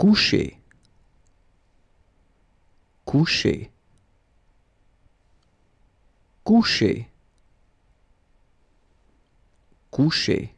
coucher coucher coucher coucher